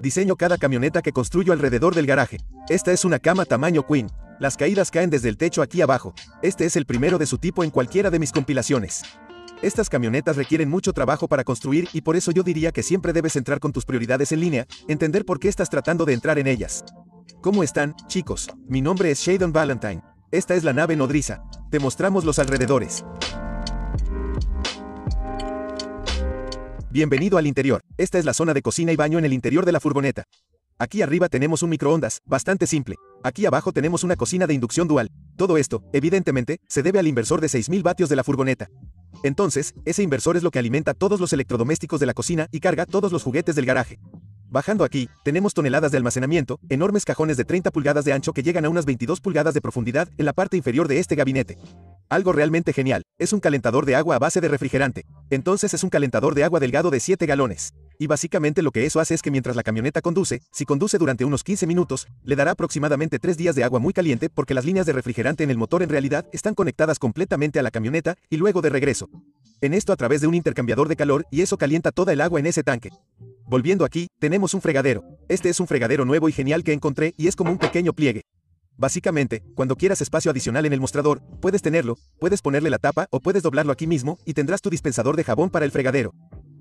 Diseño cada camioneta que construyo alrededor del garaje. Esta es una cama tamaño queen. Las caídas caen desde el techo aquí abajo. Este es el primero de su tipo en cualquiera de mis compilaciones. Estas camionetas requieren mucho trabajo para construir y por eso yo diría que siempre debes entrar con tus prioridades en línea, entender por qué estás tratando de entrar en ellas. ¿Cómo están, chicos? Mi nombre es Shadon Valentine. Esta es la nave nodriza. Te mostramos los alrededores. Bienvenido al interior. Esta es la zona de cocina y baño en el interior de la furgoneta. Aquí arriba tenemos un microondas, bastante simple. Aquí abajo tenemos una cocina de inducción dual. Todo esto, evidentemente, se debe al inversor de 6000 vatios de la furgoneta. Entonces, ese inversor es lo que alimenta todos los electrodomésticos de la cocina y carga todos los juguetes del garaje. Bajando aquí, tenemos toneladas de almacenamiento, enormes cajones de 30 pulgadas de ancho que llegan a unas 22 pulgadas de profundidad en la parte inferior de este gabinete. Algo realmente genial, es un calentador de agua a base de refrigerante. Entonces es un calentador de agua delgado de 7 galones. Y básicamente lo que eso hace es que mientras la camioneta conduce, si conduce durante unos 15 minutos, le dará aproximadamente 3 días de agua muy caliente porque las líneas de refrigerante en el motor en realidad están conectadas completamente a la camioneta y luego de regreso. En esto a través de un intercambiador de calor y eso calienta toda el agua en ese tanque. Volviendo aquí, tenemos un fregadero. Este es un fregadero nuevo y genial que encontré y es como un pequeño pliegue. Básicamente, cuando quieras espacio adicional en el mostrador, puedes tenerlo, puedes ponerle la tapa o puedes doblarlo aquí mismo y tendrás tu dispensador de jabón para el fregadero.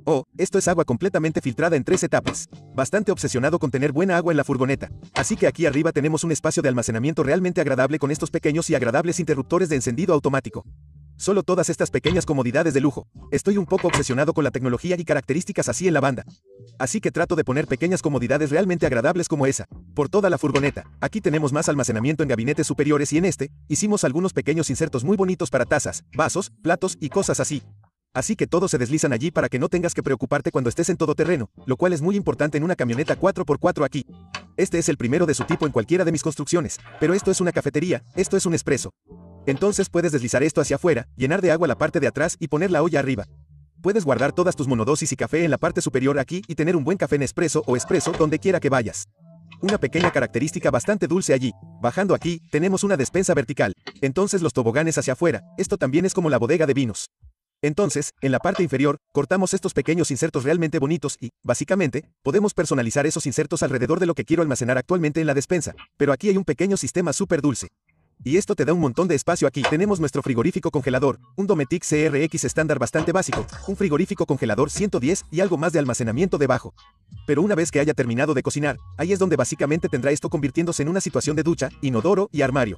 Oh, esto es agua completamente filtrada en tres etapas. Bastante obsesionado con tener buena agua en la furgoneta. Así que aquí arriba tenemos un espacio de almacenamiento realmente agradable con estos pequeños y agradables interruptores de encendido automático. Solo todas estas pequeñas comodidades de lujo. Estoy un poco obsesionado con la tecnología y características así en la banda. Así que trato de poner pequeñas comodidades realmente agradables como esa. Por toda la furgoneta. Aquí tenemos más almacenamiento en gabinetes superiores y en este, hicimos algunos pequeños insertos muy bonitos para tazas, vasos, platos y cosas así. Así que todos se deslizan allí para que no tengas que preocuparte cuando estés en todo terreno, lo cual es muy importante en una camioneta 4x4 aquí. Este es el primero de su tipo en cualquiera de mis construcciones, pero esto es una cafetería, esto es un espresso. Entonces puedes deslizar esto hacia afuera, llenar de agua la parte de atrás y poner la olla arriba. Puedes guardar todas tus monodosis y café en la parte superior aquí y tener un buen café en espresso o espresso donde quiera que vayas. Una pequeña característica bastante dulce allí. Bajando aquí, tenemos una despensa vertical. Entonces los toboganes hacia afuera, esto también es como la bodega de vinos. Entonces, en la parte inferior, cortamos estos pequeños insertos realmente bonitos y, básicamente, podemos personalizar esos insertos alrededor de lo que quiero almacenar actualmente en la despensa, pero aquí hay un pequeño sistema súper dulce. Y esto te da un montón de espacio aquí. Tenemos nuestro frigorífico congelador, un Dometic CRX estándar bastante básico, un frigorífico congelador 110 y algo más de almacenamiento debajo. Pero una vez que haya terminado de cocinar, ahí es donde básicamente tendrá esto convirtiéndose en una situación de ducha, inodoro y armario.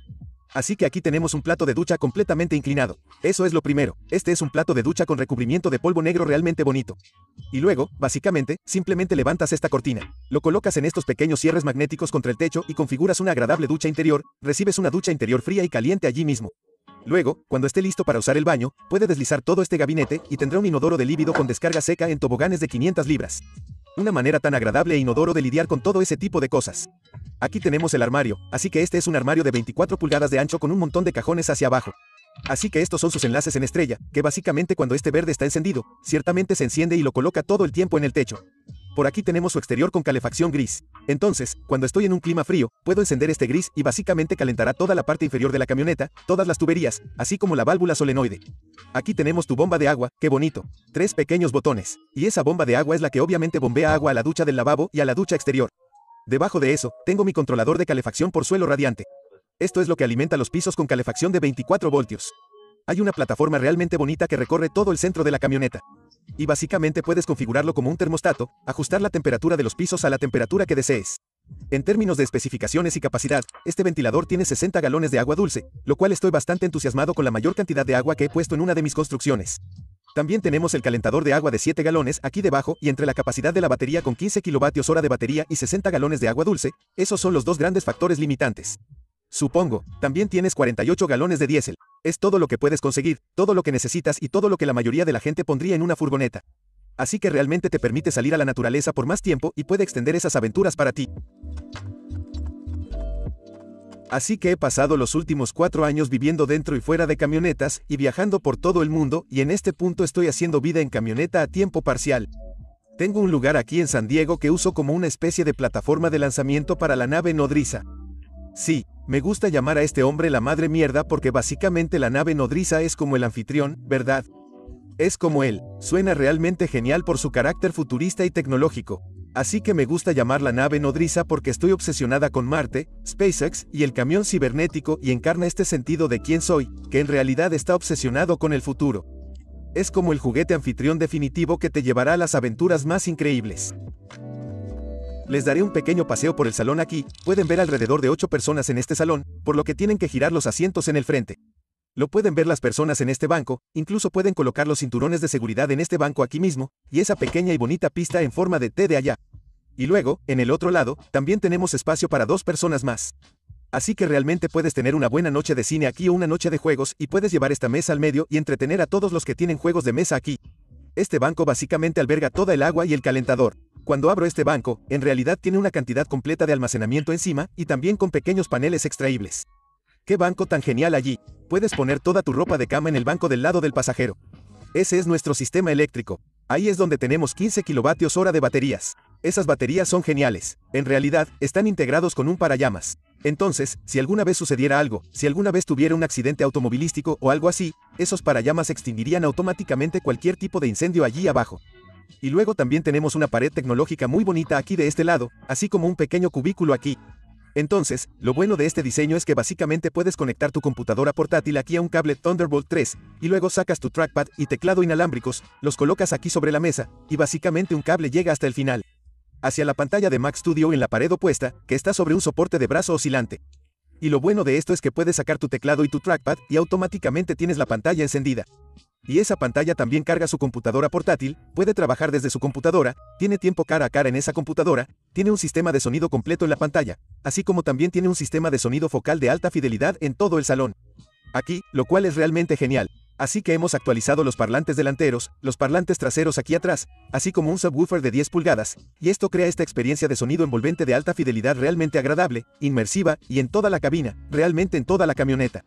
Así que aquí tenemos un plato de ducha completamente inclinado. Eso es lo primero. Este es un plato de ducha con recubrimiento de polvo negro realmente bonito. Y luego, básicamente, simplemente levantas esta cortina. Lo colocas en estos pequeños cierres magnéticos contra el techo y configuras una agradable ducha interior, recibes una ducha interior fría y caliente allí mismo. Luego, cuando esté listo para usar el baño, puede deslizar todo este gabinete y tendrá un inodoro de líbido con descarga seca en toboganes de 500 libras. Una manera tan agradable e inodoro de lidiar con todo ese tipo de cosas. Aquí tenemos el armario, así que este es un armario de 24 pulgadas de ancho con un montón de cajones hacia abajo. Así que estos son sus enlaces en estrella, que básicamente cuando este verde está encendido, ciertamente se enciende y lo coloca todo el tiempo en el techo. Por aquí tenemos su exterior con calefacción gris. Entonces, cuando estoy en un clima frío, puedo encender este gris y básicamente calentará toda la parte inferior de la camioneta, todas las tuberías, así como la válvula solenoide. Aquí tenemos tu bomba de agua, qué bonito. Tres pequeños botones. Y esa bomba de agua es la que obviamente bombea agua a la ducha del lavabo y a la ducha exterior. Debajo de eso, tengo mi controlador de calefacción por suelo radiante. Esto es lo que alimenta los pisos con calefacción de 24 voltios. Hay una plataforma realmente bonita que recorre todo el centro de la camioneta. Y básicamente puedes configurarlo como un termostato, ajustar la temperatura de los pisos a la temperatura que desees. En términos de especificaciones y capacidad, este ventilador tiene 60 galones de agua dulce, lo cual estoy bastante entusiasmado con la mayor cantidad de agua que he puesto en una de mis construcciones. También tenemos el calentador de agua de 7 galones aquí debajo y entre la capacidad de la batería con 15 kWh de batería y 60 galones de agua dulce, esos son los dos grandes factores limitantes. Supongo, también tienes 48 galones de diésel. Es todo lo que puedes conseguir, todo lo que necesitas y todo lo que la mayoría de la gente pondría en una furgoneta. Así que realmente te permite salir a la naturaleza por más tiempo y puede extender esas aventuras para ti. Así que he pasado los últimos cuatro años viviendo dentro y fuera de camionetas y viajando por todo el mundo y en este punto estoy haciendo vida en camioneta a tiempo parcial. Tengo un lugar aquí en San Diego que uso como una especie de plataforma de lanzamiento para la nave nodriza. Sí, me gusta llamar a este hombre la madre mierda porque básicamente la nave nodriza es como el anfitrión, ¿verdad? Es como él, suena realmente genial por su carácter futurista y tecnológico, Así que me gusta llamar la nave nodriza porque estoy obsesionada con Marte, SpaceX y el camión cibernético y encarna este sentido de quién soy, que en realidad está obsesionado con el futuro. Es como el juguete anfitrión definitivo que te llevará a las aventuras más increíbles. Les daré un pequeño paseo por el salón aquí, pueden ver alrededor de 8 personas en este salón, por lo que tienen que girar los asientos en el frente. Lo pueden ver las personas en este banco, incluso pueden colocar los cinturones de seguridad en este banco aquí mismo, y esa pequeña y bonita pista en forma de T de allá. Y luego, en el otro lado, también tenemos espacio para dos personas más. Así que realmente puedes tener una buena noche de cine aquí o una noche de juegos y puedes llevar esta mesa al medio y entretener a todos los que tienen juegos de mesa aquí. Este banco básicamente alberga toda el agua y el calentador. Cuando abro este banco, en realidad tiene una cantidad completa de almacenamiento encima y también con pequeños paneles extraíbles. ¡Qué banco tan genial allí! Puedes poner toda tu ropa de cama en el banco del lado del pasajero. Ese es nuestro sistema eléctrico. Ahí es donde tenemos 15 kilovatios hora de baterías. Esas baterías son geniales. En realidad, están integrados con un parallamas. Entonces, si alguna vez sucediera algo, si alguna vez tuviera un accidente automovilístico o algo así, esos parallamas extinguirían automáticamente cualquier tipo de incendio allí abajo. Y luego también tenemos una pared tecnológica muy bonita aquí de este lado, así como un pequeño cubículo aquí. Entonces, lo bueno de este diseño es que básicamente puedes conectar tu computadora portátil aquí a un cable Thunderbolt 3, y luego sacas tu trackpad y teclado inalámbricos, los colocas aquí sobre la mesa, y básicamente un cable llega hasta el final hacia la pantalla de Mac Studio en la pared opuesta, que está sobre un soporte de brazo oscilante. Y lo bueno de esto es que puedes sacar tu teclado y tu trackpad y automáticamente tienes la pantalla encendida. Y esa pantalla también carga su computadora portátil, puede trabajar desde su computadora, tiene tiempo cara a cara en esa computadora, tiene un sistema de sonido completo en la pantalla, así como también tiene un sistema de sonido focal de alta fidelidad en todo el salón. Aquí, lo cual es realmente genial. Así que hemos actualizado los parlantes delanteros, los parlantes traseros aquí atrás, así como un subwoofer de 10 pulgadas, y esto crea esta experiencia de sonido envolvente de alta fidelidad realmente agradable, inmersiva y en toda la cabina, realmente en toda la camioneta.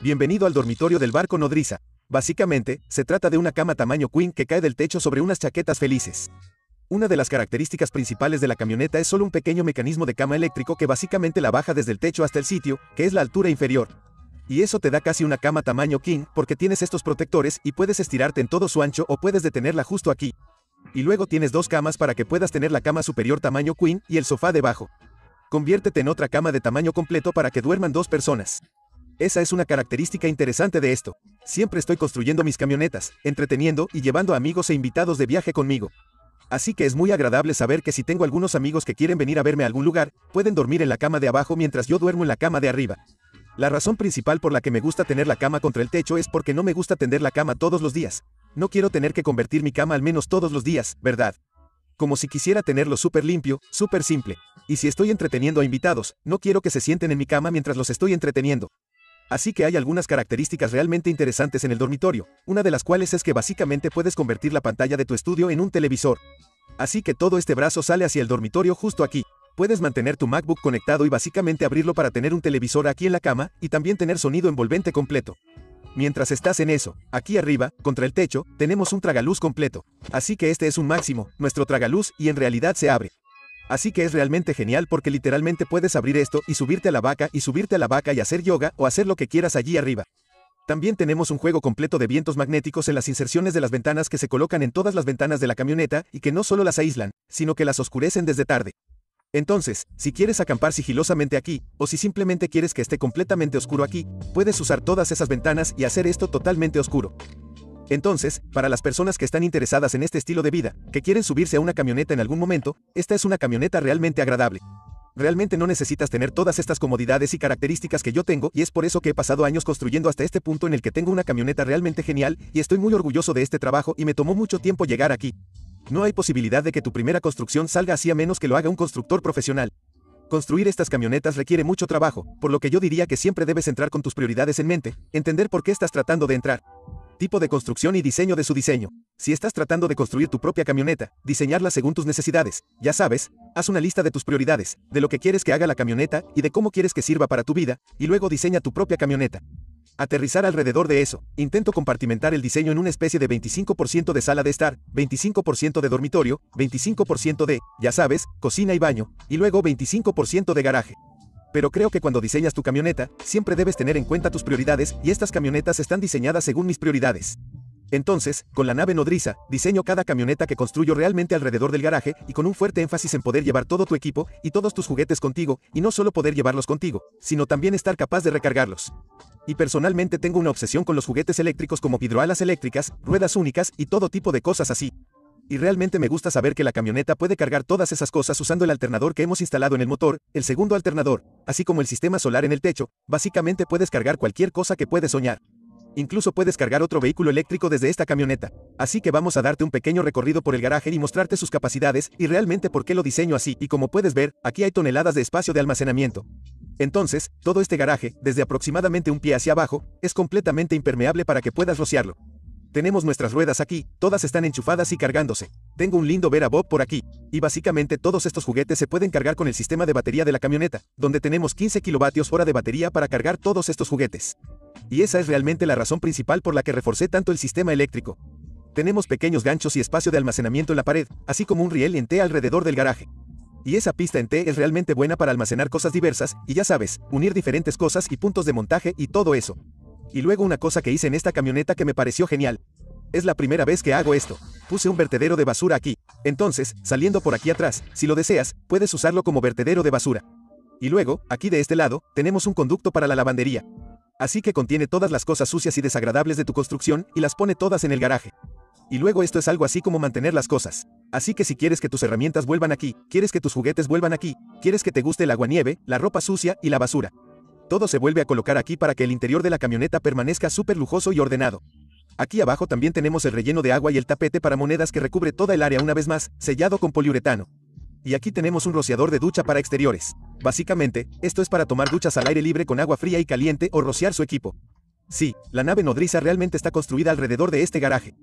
Bienvenido al dormitorio del barco nodriza. Básicamente, se trata de una cama tamaño queen que cae del techo sobre unas chaquetas felices. Una de las características principales de la camioneta es solo un pequeño mecanismo de cama eléctrico que básicamente la baja desde el techo hasta el sitio, que es la altura inferior, y eso te da casi una cama tamaño king, porque tienes estos protectores y puedes estirarte en todo su ancho o puedes detenerla justo aquí. Y luego tienes dos camas para que puedas tener la cama superior tamaño queen y el sofá debajo. Conviértete en otra cama de tamaño completo para que duerman dos personas. Esa es una característica interesante de esto. Siempre estoy construyendo mis camionetas, entreteniendo y llevando amigos e invitados de viaje conmigo. Así que es muy agradable saber que si tengo algunos amigos que quieren venir a verme a algún lugar, pueden dormir en la cama de abajo mientras yo duermo en la cama de arriba. La razón principal por la que me gusta tener la cama contra el techo es porque no me gusta tender la cama todos los días. No quiero tener que convertir mi cama al menos todos los días, ¿verdad? Como si quisiera tenerlo súper limpio, súper simple. Y si estoy entreteniendo a invitados, no quiero que se sienten en mi cama mientras los estoy entreteniendo. Así que hay algunas características realmente interesantes en el dormitorio, una de las cuales es que básicamente puedes convertir la pantalla de tu estudio en un televisor. Así que todo este brazo sale hacia el dormitorio justo aquí puedes mantener tu MacBook conectado y básicamente abrirlo para tener un televisor aquí en la cama y también tener sonido envolvente completo. Mientras estás en eso, aquí arriba, contra el techo, tenemos un tragaluz completo. Así que este es un máximo, nuestro tragaluz, y en realidad se abre. Así que es realmente genial porque literalmente puedes abrir esto y subirte a la vaca y subirte a la vaca y hacer yoga o hacer lo que quieras allí arriba. También tenemos un juego completo de vientos magnéticos en las inserciones de las ventanas que se colocan en todas las ventanas de la camioneta y que no solo las aíslan, sino que las oscurecen desde tarde. Entonces, si quieres acampar sigilosamente aquí, o si simplemente quieres que esté completamente oscuro aquí, puedes usar todas esas ventanas y hacer esto totalmente oscuro. Entonces, para las personas que están interesadas en este estilo de vida, que quieren subirse a una camioneta en algún momento, esta es una camioneta realmente agradable. Realmente no necesitas tener todas estas comodidades y características que yo tengo y es por eso que he pasado años construyendo hasta este punto en el que tengo una camioneta realmente genial y estoy muy orgulloso de este trabajo y me tomó mucho tiempo llegar aquí. No hay posibilidad de que tu primera construcción salga así a menos que lo haga un constructor profesional. Construir estas camionetas requiere mucho trabajo, por lo que yo diría que siempre debes entrar con tus prioridades en mente, entender por qué estás tratando de entrar. Tipo de construcción y diseño de su diseño. Si estás tratando de construir tu propia camioneta, diseñarla según tus necesidades, ya sabes, haz una lista de tus prioridades, de lo que quieres que haga la camioneta y de cómo quieres que sirva para tu vida, y luego diseña tu propia camioneta. Aterrizar alrededor de eso, intento compartimentar el diseño en una especie de 25% de sala de estar, 25% de dormitorio, 25% de, ya sabes, cocina y baño, y luego 25% de garaje. Pero creo que cuando diseñas tu camioneta, siempre debes tener en cuenta tus prioridades, y estas camionetas están diseñadas según mis prioridades. Entonces, con la nave nodriza, diseño cada camioneta que construyo realmente alrededor del garaje y con un fuerte énfasis en poder llevar todo tu equipo y todos tus juguetes contigo, y no solo poder llevarlos contigo, sino también estar capaz de recargarlos y personalmente tengo una obsesión con los juguetes eléctricos como hidroalas eléctricas, ruedas únicas y todo tipo de cosas así. Y realmente me gusta saber que la camioneta puede cargar todas esas cosas usando el alternador que hemos instalado en el motor, el segundo alternador, así como el sistema solar en el techo, básicamente puedes cargar cualquier cosa que puedes soñar. Incluso puedes cargar otro vehículo eléctrico desde esta camioneta. Así que vamos a darte un pequeño recorrido por el garaje y mostrarte sus capacidades y realmente por qué lo diseño así. Y como puedes ver, aquí hay toneladas de espacio de almacenamiento. Entonces, todo este garaje, desde aproximadamente un pie hacia abajo, es completamente impermeable para que puedas rociarlo. Tenemos nuestras ruedas aquí, todas están enchufadas y cargándose. Tengo un lindo a Bob por aquí. Y básicamente todos estos juguetes se pueden cargar con el sistema de batería de la camioneta, donde tenemos 15 kilovatios hora de batería para cargar todos estos juguetes. Y esa es realmente la razón principal por la que reforcé tanto el sistema eléctrico. Tenemos pequeños ganchos y espacio de almacenamiento en la pared, así como un riel en T alrededor del garaje. Y esa pista en T es realmente buena para almacenar cosas diversas, y ya sabes, unir diferentes cosas y puntos de montaje y todo eso. Y luego una cosa que hice en esta camioneta que me pareció genial. Es la primera vez que hago esto. Puse un vertedero de basura aquí. Entonces, saliendo por aquí atrás, si lo deseas, puedes usarlo como vertedero de basura. Y luego, aquí de este lado, tenemos un conducto para la lavandería. Así que contiene todas las cosas sucias y desagradables de tu construcción y las pone todas en el garaje. Y luego esto es algo así como mantener las cosas. Así que si quieres que tus herramientas vuelvan aquí, quieres que tus juguetes vuelvan aquí, quieres que te guste el nieve, la ropa sucia y la basura. Todo se vuelve a colocar aquí para que el interior de la camioneta permanezca súper lujoso y ordenado. Aquí abajo también tenemos el relleno de agua y el tapete para monedas que recubre toda el área una vez más, sellado con poliuretano. Y aquí tenemos un rociador de ducha para exteriores. Básicamente, esto es para tomar duchas al aire libre con agua fría y caliente o rociar su equipo. Sí, la nave nodriza realmente está construida alrededor de este garaje.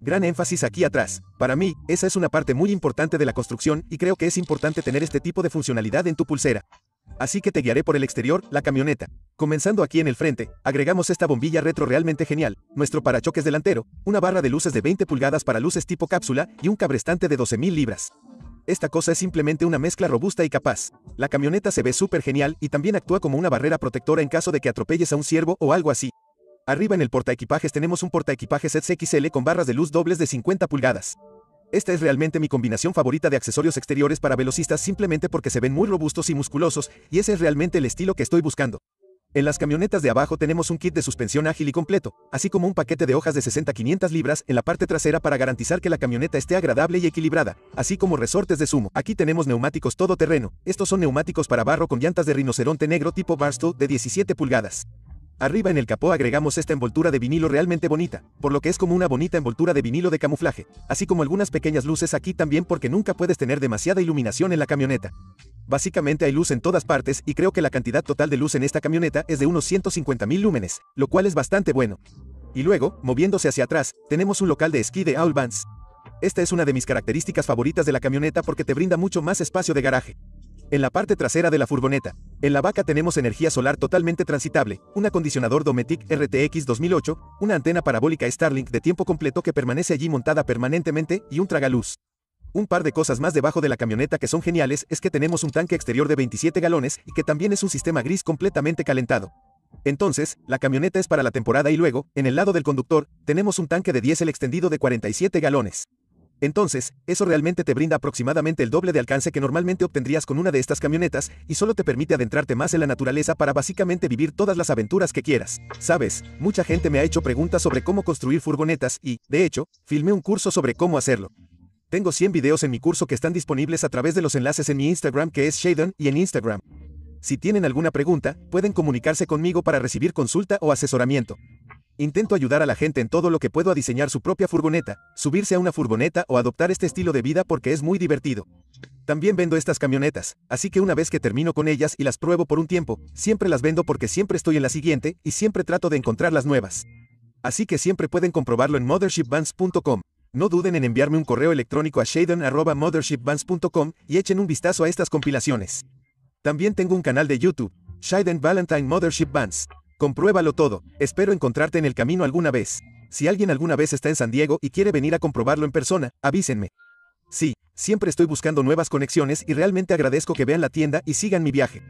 Gran énfasis aquí atrás. Para mí, esa es una parte muy importante de la construcción y creo que es importante tener este tipo de funcionalidad en tu pulsera. Así que te guiaré por el exterior, la camioneta. Comenzando aquí en el frente, agregamos esta bombilla retro realmente genial, nuestro parachoques delantero, una barra de luces de 20 pulgadas para luces tipo cápsula y un cabrestante de 12.000 libras. Esta cosa es simplemente una mezcla robusta y capaz. La camioneta se ve súper genial y también actúa como una barrera protectora en caso de que atropelles a un ciervo o algo así. Arriba en el portaequipajes tenemos un portaequipajes XXL con barras de luz dobles de 50 pulgadas. Esta es realmente mi combinación favorita de accesorios exteriores para velocistas simplemente porque se ven muy robustos y musculosos, y ese es realmente el estilo que estoy buscando. En las camionetas de abajo tenemos un kit de suspensión ágil y completo, así como un paquete de hojas de 60-500 libras en la parte trasera para garantizar que la camioneta esté agradable y equilibrada, así como resortes de sumo. Aquí tenemos neumáticos todoterreno, estos son neumáticos para barro con llantas de rinoceronte negro tipo Barstool de 17 pulgadas. Arriba en el capó agregamos esta envoltura de vinilo realmente bonita, por lo que es como una bonita envoltura de vinilo de camuflaje, así como algunas pequeñas luces aquí también porque nunca puedes tener demasiada iluminación en la camioneta. Básicamente hay luz en todas partes y creo que la cantidad total de luz en esta camioneta es de unos 150.000 lúmenes, lo cual es bastante bueno. Y luego, moviéndose hacia atrás, tenemos un local de esquí de Owl Esta es una de mis características favoritas de la camioneta porque te brinda mucho más espacio de garaje. En la parte trasera de la furgoneta, en la vaca tenemos energía solar totalmente transitable, un acondicionador Dometic RTX 2008, una antena parabólica Starlink de tiempo completo que permanece allí montada permanentemente y un tragaluz. Un par de cosas más debajo de la camioneta que son geniales es que tenemos un tanque exterior de 27 galones y que también es un sistema gris completamente calentado. Entonces, la camioneta es para la temporada y luego, en el lado del conductor, tenemos un tanque de diésel extendido de 47 galones. Entonces, eso realmente te brinda aproximadamente el doble de alcance que normalmente obtendrías con una de estas camionetas, y solo te permite adentrarte más en la naturaleza para básicamente vivir todas las aventuras que quieras. Sabes, mucha gente me ha hecho preguntas sobre cómo construir furgonetas y, de hecho, filmé un curso sobre cómo hacerlo. Tengo 100 videos en mi curso que están disponibles a través de los enlaces en mi Instagram que es Shaden y en Instagram. Si tienen alguna pregunta, pueden comunicarse conmigo para recibir consulta o asesoramiento. Intento ayudar a la gente en todo lo que puedo a diseñar su propia furgoneta, subirse a una furgoneta o adoptar este estilo de vida porque es muy divertido. También vendo estas camionetas, así que una vez que termino con ellas y las pruebo por un tiempo, siempre las vendo porque siempre estoy en la siguiente y siempre trato de encontrar las nuevas. Así que siempre pueden comprobarlo en mothershipvans.com. No duden en enviarme un correo electrónico a shaden.mothershipvans.com y echen un vistazo a estas compilaciones. También tengo un canal de YouTube, Shaden Valentine Mothership Vans. Compruébalo todo. Espero encontrarte en el camino alguna vez. Si alguien alguna vez está en San Diego y quiere venir a comprobarlo en persona, avísenme. Sí, siempre estoy buscando nuevas conexiones y realmente agradezco que vean la tienda y sigan mi viaje.